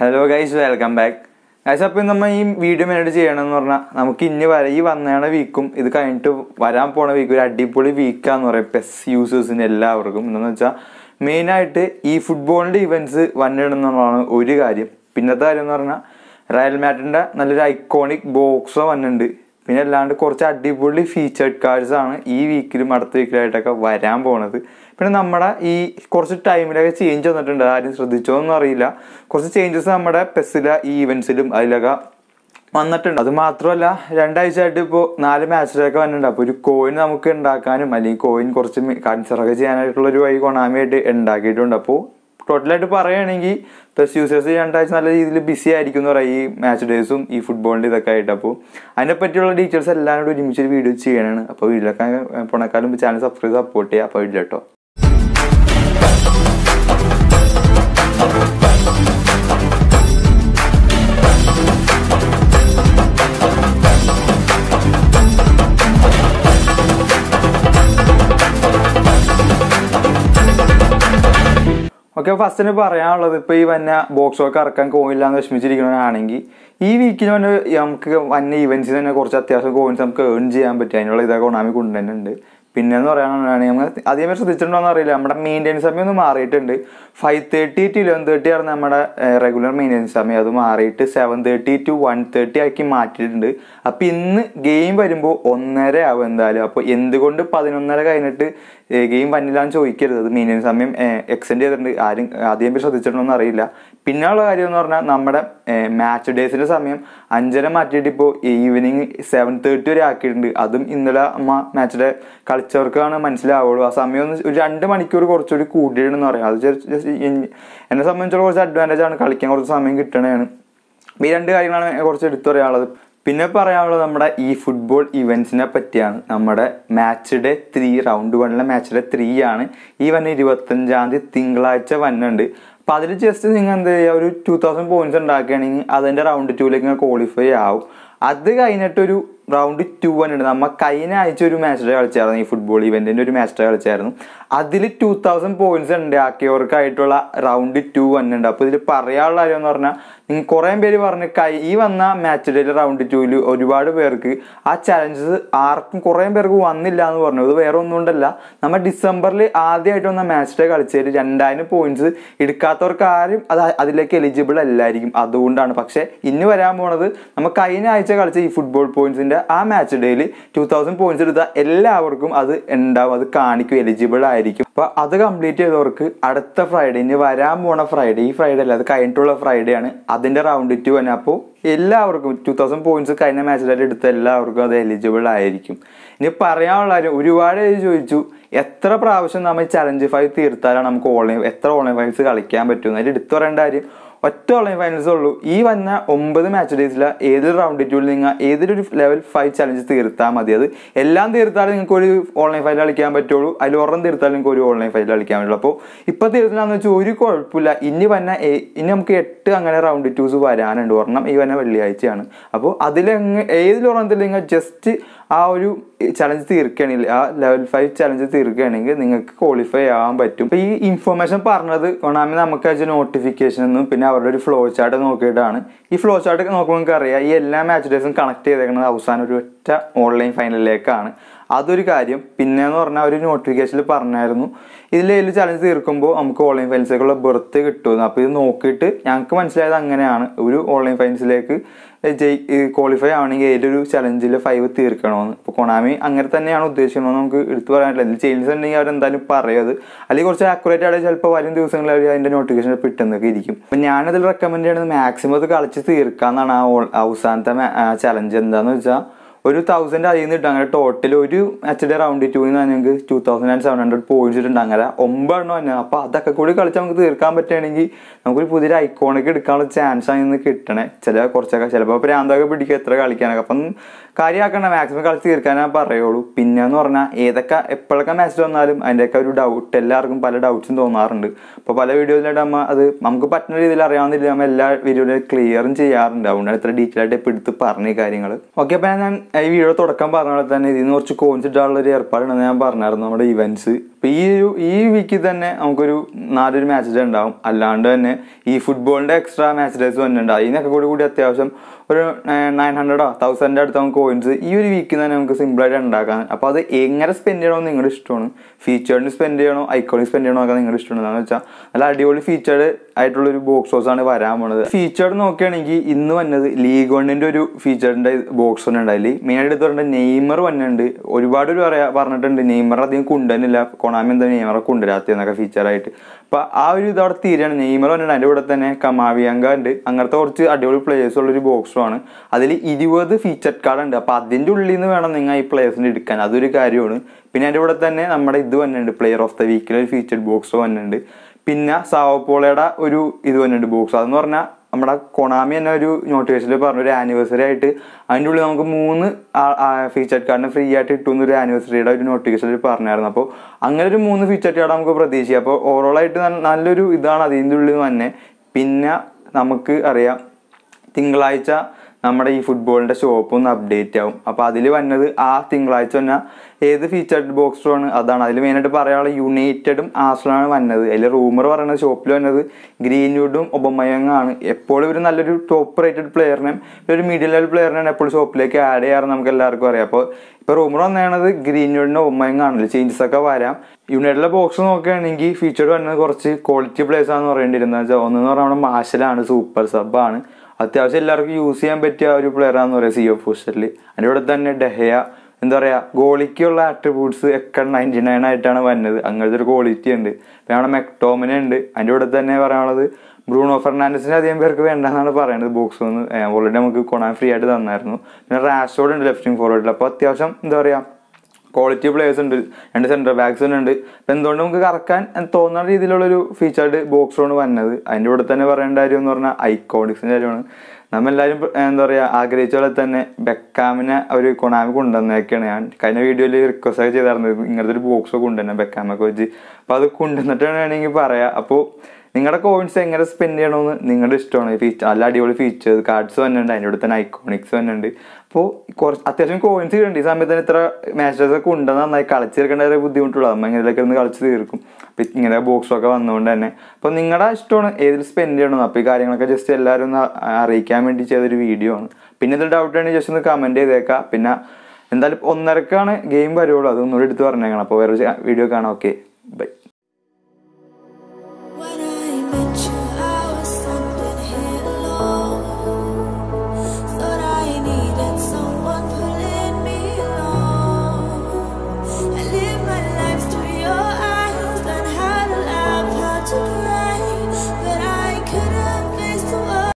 hello guys welcome back guys അപ്പോൾ നമ്മൾ ഈ വീഡിയോ മെനോട് ചെയ്യണമെന്ന് പറഞ്ഞാൽ നമുക്ക് ഇനി വര ഈ വന്നേണ വീക്കും ഇത് കഴിഞ്ഞിട്ട് വരാൻ പോണ വീക്ക് ഒരു അടിപൊളി വീക്കാന്ന് പറയും പെസ് യൂസേഴ്സിന് എല്ലാവർക്കും എന്താണെന്ന് വെച്ചാൽ മെയിനായിട്ട് ഈ ഫുട്ബോളിൻ്റെ ഇവൻറ്റ്സ് വന്നിടുന്നതാണ് ഒരു കാര്യം പിന്നത്തെ കാര്യം എന്ന് പറഞ്ഞാൽ റയൽ മാറ്റിൻ്റെ നല്ലൊരു ഐക്കോണിക് ബോക്സോ വന്നിട്ടുണ്ട് പിന്നെ അല്ലാണ്ട് കുറച്ച് അടിപൊളി ഫീച്ചേഡ് കാർഡ്സ് ആണ് ഈ വീക്കിലും അടുത്ത വീക്കിലായിട്ടൊക്കെ വരാൻ പോണത് പിന്നെ നമ്മുടെ ഈ കുറച്ച് ടൈമിലൊക്കെ ചേഞ്ച് വന്നിട്ടുണ്ട് ആരും എന്നും അറിയില്ല കുറച്ച് ചേഞ്ചസ് നമ്മുടെ പെസില ഈ ഇവൻസിലും അതിലൊക്കെ വന്നിട്ടുണ്ട് അത് മാത്രമല്ല രണ്ടാഴ്ച ആയിട്ട് ഇപ്പോൾ നാല് മാച്ചിലൊക്കെ വന്നിട്ടുണ്ട് അപ്പോൾ ഒരു കോയിൻ നമുക്ക് ഉണ്ടാക്കാനും അല്ലെങ്കിൽ കോയിൻ കുറച്ച് കൺസിഡറൊക്കെ ചെയ്യാനായിട്ടുള്ള ഒരു വഴി കൊണാമിയായിട്ട് ഉണ്ടാക്കിയിട്ടുണ്ട് അപ്പോൾ ടോട്ടലായിട്ട് പറയുകയാണെങ്കിൽ പ്ലസ് യൂസേഴ്സ് രണ്ടാഴ്ച നല്ല രീതിയിൽ ബിസി ആയിരിക്കും എന്ന് പറയാം ഈ മാച്ച് ഡേയ്സും ഈ ഫുട്ബോളിൻ്റെ ഇതൊക്കെ ആയിട്ട് അപ്പോൾ അതിനെപ്പറ്റിയുള്ള ഡീറ്റെയിൽസ് എല്ലാവരും കൂടി ഒരുമിച്ച് വീഡിയോ ചെയ്യണമാണ് അപ്പോൾ വീട്ടിലൊക്കെ പോണക്കാലും ചാനൽ സബ്സ്ക്രൈബ് സപ്പോർട്ട് ചെയ്യുക അപ്പോൾ വീട്ടിൽ കേട്ടോ ഓക്കെ ഫസ്റ്റിന് പറയാനുള്ളത് ഇപ്പോൾ ഈ വന്ന ബോക്സ് ഒക്കെ ഇറക്കാൻ കോയില്ല എന്ന് ഈ വീക്കിന് തന്നെ നമുക്ക് വന്ന ഇവൻറ്റ്സിന് തന്നെ കുറച്ച് അത്യാവശ്യം കോയിൻസ് നമുക്ക് ഏൺ ചെയ്യാൻ പറ്റും അതിനുള്ള ഇതൊക്കെ ഒണാമി കൊണ്ടുതന്നെ ഉണ്ട് പിന്നെ എന്ന് പറയാനാണ് നമ്മൾ അധികം ശ്രദ്ധിച്ചിട്ടുണ്ടോ അറിയില്ല നമ്മുടെ മെയിൻ്റെനൻസ് സമയം ഒന്ന് മാറിയിട്ടുണ്ട് five thirty to eleven thirty ആണ് നമ്മുടെ റെഗുലർ മെയിൻ്റെനൻസ് സമയം അത് മാറിയിട്ട് seven thirty to one thirty ആക്കി മാറ്റിയിട്ടുണ്ട് അപ്പോൾ ഇന്ന് ഗെയിം വരുമ്പോൾ ഒന്നര ആവും എന്തായാലും അപ്പോൾ എന്തുകൊണ്ട് പതിനൊന്നര കഴിഞ്ഞിട്ട് ഗെയിം വന്നില്ലാന്ന് ചോദിക്കരുത് അത് മെയിൻ്റെനൻസ് സമയം എക്സ്റ്റെൻഡ് ചെയ്തിട്ടുണ്ട് ആരും ആദ്യം ശ്രദ്ധിച്ചിട്ടുണ്ടോ അറിയില്ല ഉള്ള കാര്യം എന്ന് പറഞ്ഞാൽ നമ്മുടെ മാച്ച് ഡേയ്സിൻ്റെ സമയം അഞ്ചര മാറ്റിയിട്ട് ഇപ്പോൾ ഈവനിങ് സെവൻ തേർട്ടി വരെ ആക്കിയിട്ടുണ്ട് അതും ഇന്നലെ അമ്മ മാച്ചിൻ്റെ കളി കളിച്ചവർക്കാണ് മനസ്സിലാവുള്ളൂ ആ സമയം ഒന്ന് ഒരു രണ്ട് മണിക്കൂർ കുറച്ചുകൂടി കൂട്ടിയിടണമെന്ന് പറയാം അത് ജസ്റ്റ് എന്നെ സംബന്ധിച്ചോളം കുറച്ച് അഡ്വാൻറ്റേജ് ആണ് കളിക്കാൻ കുറച്ച് സമയം കിട്ടണതാണ് ഈ രണ്ട് കാര്യങ്ങളാണ് കുറച്ച് എടുത്തു പറയാനുള്ളത് പിന്നെ പറയാനുള്ളത് നമ്മുടെ ഈ ഫുട്ബോൾ ഇവൻറ്റ്സിനെ പറ്റിയാണ് നമ്മുടെ മാച്ച് ഡേ ത്രീ റൗണ്ട് വണ്ണിലെ മാച്ച് ഡേ ത്രീ ആണ് ഈ വന്ന് ഇരുപത്തഞ്ചാം തീയതി തിങ്കളാഴ്ച വന്നുണ്ട് അപ്പോൾ അതിൽ ജസ്റ്റ് നിങ്ങൾ എന്ത് ചെയ്യുക ഒരു ടു തൗസൻഡ് പോയിൻറ്റ്സ് ഉണ്ടാക്കുകയാണെങ്കിൽ അതിൻ്റെ റൗണ്ട് ടൂലേക്ക് നിങ്ങൾ ക്വാളിഫൈ ആവും അത് കഴിഞ്ഞിട്ടൊരു റൗണ്ട് ടു വൺ ഉണ്ട് നമ്മൾ കഴിഞ്ഞ ആഴ്ച ഒരു മാച്ച് ഡേ കളിച്ചായിരുന്നു ഈ ഫുട്ബോൾ ഇവൻറ്റിൻ്റെ ഒരു മാച്ച് ഡേ കളിച്ചായിരുന്നു അതിൽ ടു തൗസൻഡ് പോയിന്റ്സ് ഉണ്ട് ആക്കിയവർക്കായിട്ടുള്ള റൗണ്ട് ടു വൺ ഉണ്ട് അപ്പോൾ ഇതിൽ പറയാനുള്ള കാര്യം എന്ന് പറഞ്ഞാൽ നിങ്ങൾ കുറേ പേര് പറഞ്ഞ് കൈ ഈ വന്ന മാച്ച് ഡേയിൽ റൗണ്ട് ടുവിൽ ഒരുപാട് പേർക്ക് ആ ചലഞ്ചസ് ആർക്കും കുറേ പേർക്ക് വന്നില്ല എന്ന് പറഞ്ഞു ഇത് വേറെ ഒന്നും കൊണ്ടല്ല നമ്മൾ ഡിസംബറിൽ ആദ്യമായിട്ട് വന്ന മാച്ച് ഡേ കളിച്ചതിൽ രണ്ടായിരം പോയിന്റ്സ് എടുക്കാത്തവർക്ക് ആരും അത് അതിലേക്ക് എലിജിബിൾ അല്ലായിരിക്കും അതുകൊണ്ടാണ് പക്ഷേ ഇന്ന് വരാൻ പോണത് നമ്മൾ കഴിഞ്ഞ ആഴ്ച കളിച്ച ഈ ഫുട്ബോൾ പോയിന്റ്സിൻ്റെ ടീമിൻ്റെ ആ മാച്ച് ഡേയിൽ ടു തൗസൻഡ് പോയിന്റ്സ് എടുത്താൽ എല്ലാവർക്കും അത് ഉണ്ടാവും അത് കാണിക്കും എലിജിബിൾ ആയിരിക്കും അപ്പോൾ അത് കംപ്ലീറ്റ് ചെയ്തവർക്ക് അടുത്ത ഫ്രൈഡേ ഇനി വരാൻ പോണ ഫ്രൈഡേ ഈ ഫ്രൈഡേ അല്ല അത് കഴിഞ്ഞിട്ടുള്ള ഫ്രൈഡേ ആണ് അതിൻ്റെ റൗണ്ട് ടു തന്നെ അപ്പോൾ എല്ലാവർക്കും ടു തൗസൻഡ് പോയിന്റ്സ് കഴിഞ്ഞ മാച്ചിലായിട്ട് എടുത്ത എല്ലാവർക്കും അത് എലിജിബിൾ ആയിരിക്കും ഇനി പറയാനുള്ള കാര്യം ഒരുപാട് ചോദിച്ചു എത്ര പ്രാവശ്യം നമ്മൾ ചലഞ്ച് ഫൈവ് തീർത്താലാണ് നമുക്ക് ഓൺലൈൻ എത്ര ഓൺലൈൻ ഫൈവ്സ് കളിക്കാൻ പറ്റും അതിൽ എടുത്തു പറയേണ്ട കാര്യം ഒറ്റ ഓൺലൈൻ ഫൈനൽസേ ഉള്ളൂ ഈ വന്ന ഒമ്പത് മാച്ച് ഡേയ്സിലെ ഏതൊരു റൗണ്ട് ഇറ്റുള്ളിൽ നിങ്ങൾ ഏതൊരു ലെവൽ ഫൈവ് ചലഞ്ച് തീർത്താൽ മതി അത് എല്ലാം തീർത്താലും നിങ്ങൾക്ക് ഒരു ഓൺലൈൻ ഫൈനൽ കളിക്കാൻ പറ്റുള്ളൂ അതിൽ ഒരെണ്ണം തീർത്താലും നിങ്ങൾക്ക് ഒരു ഓൺലൈൻ ഫൈനൽ കളിക്കാൻ പറ്റുള്ളൂ അപ്പോൾ ഇപ്പോൾ തീർത്തില്ലാന്ന് വെച്ചാൽ ഒരു കുഴപ്പമില്ല ഇനി വന്ന ഇനി നമുക്ക് എട്ട് അങ്ങനെ റൗണ്ട് ഇറ്റൂസ് വരാനുണ്ട് ഒരെണ്ണം ഈ വന്ന വെള്ളിയാഴ്ചയാണ് അപ്പോൾ അതിൽ ഏതിലൊരെണ്ണത്തിൽ നിങ്ങൾ ജസ്റ്റ് ആ ഒരു ചലഞ്ച് തീർക്കുകയാണെങ്കിൽ ആ ലെവൽ ഫൈവ് ചലഞ്ച് തീർക്കുകയാണെങ്കിൽ നിങ്ങൾക്ക് ക്വാളിഫൈ ആവാൻ പറ്റും ഈ ഇൻഫർമേഷൻ പറഞ്ഞത് ഒണാമി നമുക്ക് അയച്ച നോട്ടിഫിക്കേഷൻ എന്നും പിന്നെ അവരുടെ ഒരു ഫ്ലോ ചാർട്ട് നോക്കിയിട്ടാണ് ഈ ഫ്ലോ ചാർട്ട് നോക്കുമ്പോൾ നിങ്ങൾക്ക് അറിയാം ഈ എല്ലാ മാച്ച് ഡേസും കണക്ട് ചെയ്തേക്കുന്നത് അവസാനം ഒരു ഒറ്റ ഓൺലൈൻ ഫൈനലിലേക്കാണ് അതൊരു കാര്യം പിന്നെ എന്ന് പറഞ്ഞാൽ ഒരു നോട്ടിഫിക്കേഷനിൽ പറഞ്ഞായിരുന്നു ഇതിൽ ചലഞ്ച് തീർക്കുമ്പോൾ നമുക്ക് ഓൺലൈൻ ഫൈൻസിലേക്കുള്ള ബെർത്ത് കിട്ടുമെന്ന് അപ്പോൾ ഇത് നോക്കിയിട്ട് ഞങ്ങൾക്ക് മനസ്സിലായത് അങ്ങനെയാണ് ഒരു ഓൺലൈൻ ഫൈൻസിലേക്ക് ജയി ക്വാളിഫൈ ആവണമെങ്കിൽ ഏതൊരു ചലഞ്ചിൽ ഫൈവ് തീർക്കണമെന്ന് ഇപ്പോൾ കൊണാമി അങ്ങനെ തന്നെയാണ് ഉദ്ദേശിക്കുന്നത് നമുക്ക് എടുത്തു പറയാനില്ല ഇതിൽ ചേഞ്ചസ് ഉണ്ടെങ്കിൽ അവർ എന്തായാലും പറയുന്നത് അല്ലെങ്കിൽ കുറച്ച് അക്യുറേറ്റ് ആയിട്ട് ചിലപ്പോൾ വരും ദിവസങ്ങളിൽ അവർ അതിൻ്റെ നോട്ടിഫിക്കേഷൻ പെട്ടെന്നൊക്കെ ഇരിക്കും അപ്പം ഞാനതിൽ റെക്കമെൻഡ് ചെയ്യണത് മാക്സിമം അത് കളിച്ച് തീർക്കാമെന്നാണ് ആ അവസാനത്തെ ചലഞ്ച് എന്താണെന്ന് വെച്ചാൽ ഒരു തൗസൻഡ് അതിൽ നിന്ന് ഇട്ടാൽ ടോട്ടൽ ഒരു ഡി റൗണ്ട് ടൂവിൽ എന്ന് ഞങ്ങൾക്ക് two thousand and seven hundred points ഇട്ടുണ്ട് അങ്ങനെ ഒമ്പതെണ്ണം തന്നെ അപ്പൊ അതൊക്കെ കൂടി കളിച്ച് നമുക്ക് തീർക്കാൻ പറ്റുകയാണെങ്കിൽ നമുക്കൊരു പുതിയൊരു ഐക്കോണൊക്കെ എടുക്കാനുള്ള ചാൻസ് ആണ് ഇന്ന് കിട്ടണേ ചില കുറച്ചൊക്കെ ചിലപ്പോൾ പ്രാന്തൊക്കെ പിടിക്കുക എത്ര കളിക്കാനൊക്കെ അപ്പം കാര്യമാക്കണ്ട മാക്സിമം കളിച്ച് തീർക്കാൻ ഞാൻ പറയുള്ളൂ പിന്നെ എന്ന് പറഞ്ഞാൽ ഏതൊക്കെ എപ്പോഴൊക്കെ മാച്ച് വന്നാലും അതിൻ്റെയൊക്കെ ഒരു ഡൗട്ട് എല്ലാവർക്കും പല ഡൗട്ട്സും തോന്നാറുണ്ട് അപ്പോൾ പല വീഡിയോയിലായിട്ട് നമ്മൾ അത് നമുക്ക് പറ്റുന്ന രീതിയിൽ അറിയാവുന്നില്ല നമ്മൾ എല്ലാ വീഡിയോയിലും ക്ലിയറും ചെയ്യാറുണ്ട് അതുകൊണ്ടാണ് ഇത്ര ഡീറ്റെയിൽ ആയിട്ട് ഇപ്പം എടുത്ത് പറഞ്ഞ കാര്യങ്ങൾ ഓക്കെ അപ്പം ഞാൻ ഈ വീഡിയോ തുടക്കം പറഞ്ഞ പോലെ തന്നെ ഇതിന് കുറച്ച് കോൺസിഡർ ഉള്ള ഒരു ഏർപ്പാടാണ് ഞാൻ പറഞ്ഞായിരുന്നു നമ്മുടെ ഇവൻസ് ഇപ്പം ഈ ഒരു ഈ വീക്കിൽ തന്നെ നമുക്കൊരു നാലൊരു മാച്ച് ഡേ ഉണ്ടാവും അല്ലാണ്ട് തന്നെ ഈ ഫുട്ബോളിൻ്റെ എക്സ്ട്രാ മാച്ച് ഡേസ് തന്നെ ഉണ്ടാവും ഇതിനൊക്കെ കൂടി കൂടി അത്യാവശ്യം ഒരു നയൻ ഹൺഡ്രഡോ തൗസൻഡ് അടുത്ത് നമുക്ക് കോയിൻസ് ഈ ഒരു വീക്കിൽ തന്നെ നമുക്ക് സിമ്പിളായിട്ട് ഉണ്ടാക്കാൻ അപ്പോൾ അത് എങ്ങനെ സ്പെൻഡ് ചെയ്യണമെന്ന് നിങ്ങളുടെ ഇഷ്ടമാണ് ഫീച്ചേഡിന് സ്പെൻഡ് ചെയ്യണോ ഐക്കോണിക് സ്പെൻഡ് ചെയ്യണോ ഒക്കെ നിങ്ങളുടെ ഇഷ്ടമാണ് എന്താണെന്ന് വെച്ചാൽ നല്ല അടിപൊളി ഫീച്ചേർഡ് ആയിട്ടുള്ള ഒരു ബോക്സ് ആണ് വരാൻ പോണത് ഫീച്ചേർഡ് നോക്കുകയാണെങ്കിൽ ഇന്ന് വന്നത് ലീഗ് വണ്ണിൻ്റെ ഒരു ഫീച്ചറിൻ്റെ ബോക്സ് തന്നെ ഉണ്ടായില്ലേ മെയിനായിട്ട് എടുത്തു പറഞ്ഞിട്ട് നെയ്മർ വന്നിട്ടുണ്ട് ഒരുപാട് ഒരു പറയാ പറഞ്ഞിട്ടുണ്ട് നെയ്മർ അധികം കൊണ്ടുവന്നില്ല ടോണാമി എന്താ നെയ്മറെ കൊണ്ടുവരാത്ത എന്നൊക്കെ ഫീച്ചറായിട്ട് അപ്പൊ ആ ഒരു ഇത് അവിടെ തീരാണ് നെയ്മർ പറഞ്ഞിട്ട് അതിൻ്റെ കൂടെ തന്നെ കമാവിയങ്ക ഉണ്ട് അങ്ങനത്തെ കുറച്ച് അടിപൊളി പ്ലേയേഴ്സ് ഉള്ളൊരു ബോക്സുമാണ് അതിൽ ഇരുപത് ഫീച്ചർ കാർഡ് ഉണ്ട് അപ്പൊ അതിൻ്റെ ഉള്ളിൽ നിന്ന് വേണം നിങ്ങൾ ഈ പ്ലേയേഴ്സിനെ എടുക്കാൻ അതൊരു കാര്യമാണ് പിന്നെ അതിൻ്റെ കൂടെ തന്നെ നമ്മുടെ ഇത് വന്നിട്ടുണ്ട് പ്ലെയർ ഓഫ് ദ വീക്കിലെ ഒരു ഫീച്ചർ ബോക്സ് വന്നിട്ടുണ്ട് പിന്നെ സാവോപോളയുടെ ഒരു ഇത് വന്നിട്ടുണ്ട് ബോക്സ് അതെന്ന് പറഞ്ഞാൽ നമ്മുടെ കൊണാമി തന്നെ ഒരു നോട്ടിഫിക്കേഷനിൽ പറഞ്ഞു ഒരു ആനിവേഴ്സറി ആയിട്ട് അതിൻ്റെ ഉള്ളിൽ നമുക്ക് മൂന്ന് ഫീച്ചർ കാർഡിന് ഫ്രീ ആയിട്ട് കിട്ടുന്ന ഒരു ആനിവേഴ്സറിയുടെ ഒരു നോട്ടിഫിക്കേഷനിൽ പറഞ്ഞായിരുന്നു അപ്പോൾ അങ്ങനെ ഒരു മൂന്ന് ഫീച്ചർ കാർഡ് നമുക്ക് പ്രതീക്ഷിക്കാം അപ്പോൾ ഓവറോൾ ആയിട്ട് നല്ലൊരു ഇതാണ് അതിൻ്റെ ഉള്ളിൽ തന്നെ പിന്നെ നമുക്ക് അറിയാം തിങ്കളാഴ്ച നമ്മുടെ ഈ ഫുട്ബോളിൻ്റെ ഒന്ന് അപ്ഡേറ്റ് ആവും അപ്പോൾ അതിൽ വന്നത് ആ തിങ്കളാഴ്ച തന്നെ ഏത് ഫീച്ചേർഡ് ബോക്സും ആണ് അതാണ് അതിൽ മെയിനായിട്ട് പറയാനുള്ള യുണൈറ്റഡും ആസ്ലാണ് വന്നത് അതിൽ റൂമർ പറയുന്നത് ഷോപ്പിൽ വന്നത് ഗ്രീൻവുഡും ഒബമയങ്ങാണ് എപ്പോഴും ഒരു നല്ലൊരു ടോപ്പ് റേറ്റഡ് പ്ലെയറിനെയും ഒരു മിഡിൽ ലെവൽ പ്ലെയറിനെയാണ് എപ്പോഴും ഷോപ്പിലേക്ക് ആഡ് ചെയ്യാറ് നമുക്ക് എല്ലാവർക്കും അറിയാം അപ്പോൾ ഇപ്പോൾ റൂമർ വന്നതാണത് ഗ്രീൻവുഡിൻ്റെ ഒബമയങ്ങാണ് ചേഞ്ചസ് ഒക്കെ വരാം യുണൈറ്റഡിലെ ബോക്സ് നോക്കുകയാണെങ്കിൽ ഫീച്ചേർഡ് വന്നത് കുറച്ച് ക്വാളിറ്റി പ്ലേസ് ആണെന്ന് പറയേണ്ടിയിരുന്നത് ഒന്നെന്ന് പറഞ്ഞാൽ നമ്മുടെ മാഷലാണ് സൂപ്പർ സബ്ബാണ് അത്യാവശ്യം എല്ലാവർക്കും യൂസ് ചെയ്യാൻ പറ്റിയ ഒരു പ്ലെയറാണെന്ന് പറയാം സി എഫ് പൊസിഷനിൽ അതിൻ്റെ ഇവിടെ തന്നെ ഡെഹയ എന്താ പറയുക ഗോളിക്കുള്ള ആട്രിബ്യൂട്ട്സ് ഒക്കെ നയൻറ്റി നയൻ ആയിട്ടാണ് വരുന്നത് അങ്ങനത്തെ ഒരു ക്വാളിറ്റി ഉണ്ട് വേണം മെക്ടോമിനെ ഉണ്ട് അതിൻ്റെ ഇവിടെ തന്നെ പറയാനുള്ളത് ബ്രൂണോ ഫെർണാണ്ടസിനെ അധികം പേർക്ക് വേണ്ടെന്നാണ് പറയുന്നത് ബോക്സ് ഒന്ന് ഓൾറെഡി നമുക്ക് കൊണാൻ ഫ്രീ ആയിട്ട് തന്നായിരുന്നു പിന്നെ റാഷോഡ് ഉണ്ട് ലെഫ്റ്റിംഗ് ഫോർവേഡിൽ അപ്പോൾ അത്യാവശ്യം എന്താ പറയുക ക്വാളിറ്റി പ്ലേയേഴ്സ് ഉണ്ട് രണ്ട് സെൻറ്റർ ബാക്സ് ഉണ്ട് അപ്പം എന്തുകൊണ്ട് നമുക്ക് കറക്കാൻ തോന്നുന്ന രീതിയിലുള്ളൊരു ബോക്സ് ബോക്സറാണ് വന്നത് അതിൻ്റെ കൂടെ തന്നെ പറയേണ്ട കാര്യം എന്ന് പറഞ്ഞാൽ ഐക്കോണിക്സിൻ്റെ കാര്യമാണ് നമ്മളെല്ലാവരും എന്താ പറയുക ആഗ്രഹിച്ച പോലെ തന്നെ ബെക്കാമിനെ ഒരു കൊണാമി കൊണ്ടുവന്നേക്കാണ് ഞാൻ കഴിഞ്ഞ വീഡിയോയിൽ റിക്വസ്റ്റ് ഒക്കെ ചെയ്തായിരുന്നത് ഇങ്ങനത്തെ ഒരു ബോക്സ് കൊണ്ടുവന്നെ ബെക്കാമൊക്കെ വെച്ച് അപ്പോൾ അത് കൊണ്ടുവന്നിട്ടാണ് വേണമെങ്കിൽ പറയാം അപ്പോൾ നിങ്ങളുടെ കോയിൻസ് എങ്ങനെ സ്പെൻഡ് ചെയ്യണമെന്ന് നിങ്ങളുടെ ഇഷ്ടമാണ് ഫീച്ചർ നല്ല അടിപൊളി ഫീച്ചേഴ്സ് കാർഡ്സ് വന്നിട്ടുണ്ട് അതിൻ്റെ കൂടെ തന്നെ ഐക്കോണിക്സ് വന്നിട്ടുണ്ട് അപ്പോൾ കുറച്ച് അത്യാവശ്യം കോയിൻസ് കിട്ടുന്നുണ്ട് ഈ സമയത്ത് തന്നെ ഇത്ര മാച്ചസ് ഒക്കെ ഉണ്ടെന്ന് നന്നായി കളിച്ച് തീർക്കേണ്ട ഒരു ബുദ്ധിമുട്ടുള്ളൂ അമ്മ ഇങ്ങനെയൊക്കെ ഒന്ന് കളിച്ച് തീർക്കും അപ്പോൾ ഇങ്ങനെ ബോക്സൊക്കെ വന്നുകൊണ്ട് തന്നെ അപ്പോൾ നിങ്ങളുടെ ഇഷ്ടമാണ് ഏതിൽ സ്പെൻഡ് ചെയ്യണമെന്ന് അപ്പോൾ ഈ കാര്യങ്ങളൊക്കെ ജസ്റ്റ് എല്ലാവരും ഒന്ന് അറിയിക്കാൻ വേണ്ടി ചെയ്തൊരു വീഡിയോ ആണ് പിന്നെ എന്തെങ്കിലും ഡൗട്ട് ആണെങ്കിൽ ജസ്റ്റ് ഒന്ന് കമൻറ്റ് ചെയ്തേക്കാം പിന്നെ എന്തായാലും ഒന്നരക്കാണ് ഗെയിം വരുള്ളൂ അതൊന്നുകൂടി എടുത്ത് പറഞ്ഞേക്കണം അപ്പോൾ വേറെ വീഡിയോ കാണാം ഓക്കെ ബൈ